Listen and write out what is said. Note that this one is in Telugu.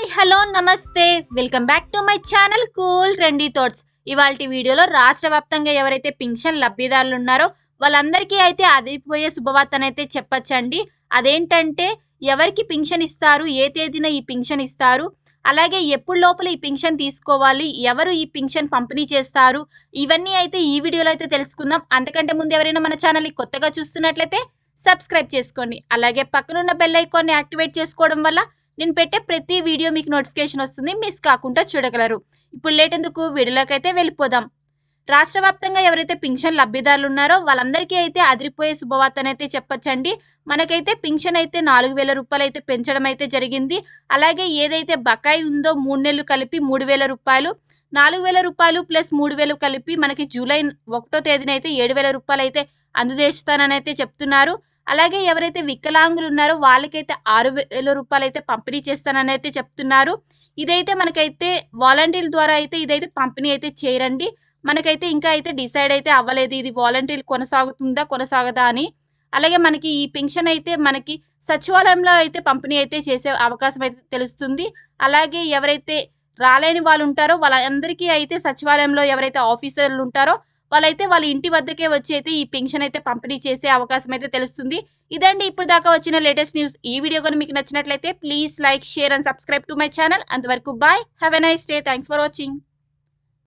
హాయ్ హలో నమస్తే welcome back to my channel cool trendy thoughts ఇవాళ వీడియోలో రాష్ట్ర వ్యాప్తంగా ఎవరైతే పింఛన్ లబ్ధిదారులు ఉన్నారో వాళ్ళందరికీ అయితే అదిపోయే శుభవార్తను అయితే చెప్పచ్చండి అదేంటంటే ఎవరికి పింఛన్ ఇస్తారు ఏ తేదీన ఈ పింఛన్ ఇస్తారు అలాగే ఎప్పుడు లోపల ఈ పింఛన్ తీసుకోవాలి ఎవరు ఈ పింఛన్ పంపిణీ చేస్తారు ఇవన్నీ అయితే ఈ వీడియోలో అయితే తెలుసుకుందాం అంతకంటే ముందు ఎవరైనా మన ఛానల్ని కొత్తగా చూస్తున్నట్లయితే సబ్స్క్రైబ్ చేసుకోండి అలాగే పక్కనున్న బెల్ ఐకాన్ని యాక్టివేట్ చేసుకోవడం వల్ల నేను పెట్టే ప్రతి వీడియో మీకు నోటిఫికేషన్ వస్తుంది మిస్ కాకుండా చూడగలరు ఇప్పుడు లేటెందుకు వీడియోలోకైతే వెళ్ళిపోదాం రాష్ట్ర వ్యాప్తంగా ఎవరైతే పింఛన్ లబ్ధిదారులు ఉన్నారో వాళ్ళందరికీ అయితే అదిరిపోయే శుభవార్తనైతే చెప్పొచ్చండి మనకైతే పింఛన్ అయితే నాలుగు వేల రూపాయలు అయితే పెంచడం అయితే జరిగింది అలాగే ఏదైతే బకాయి ఉందో మూడు నెలలు కలిపి మూడు వేల రూపాయలు నాలుగు వేల రూపాయలు ప్లస్ మూడు వేలు కలిపి మనకి జూలై ఒకటో తేదీన అయితే ఏడు వేల రూపాయలు అయితే అందజేస్తానని అయితే చెప్తున్నారు అలాగే ఎవరైతే వికలాంగులు ఉన్నారో వాళ్ళకైతే ఆరు వేల రూపాయలు అయితే పంపిణీ చేస్తానని అయితే చెప్తున్నారు ఇదైతే మనకైతే వాలంటీర్ల ద్వారా అయితే ఇదైతే పంపిణీ అయితే చేయరండి మనకైతే ఇంకా అయితే డిసైడ్ అయితే అవ్వలేదు ఇది వాలంటీర్ కొనసాగుతుందా కొనసాగదా అని అలాగే మనకి ఈ పెన్షన్ అయితే మనకి సచివాలయంలో అయితే పంపిణీ అయితే చేసే అవకాశం అయితే తెలుస్తుంది అలాగే ఎవరైతే రాలేని వాళ్ళు ఉంటారో వాళ్ళందరికీ అయితే సచివాలయంలో ఎవరైతే ఆఫీసర్లు ఉంటారో వాళ్ళైతే వాళ్ళ ఇంటి వద్దకే వచ్చి అయితే ఈ పెన్షన్ అయితే పంపిణీ చేసే అవకాశం అయితే తెలుస్తుంది ఇదండి ఇప్పుడు దాకా వచ్చిన లేటెస్ట్ న్యూస్ ఈ వీడియో కానీ మీకు నచ్చినట్లయితే please like share and subscribe to my channel అంతవరకు bye have a nice day thanks for watching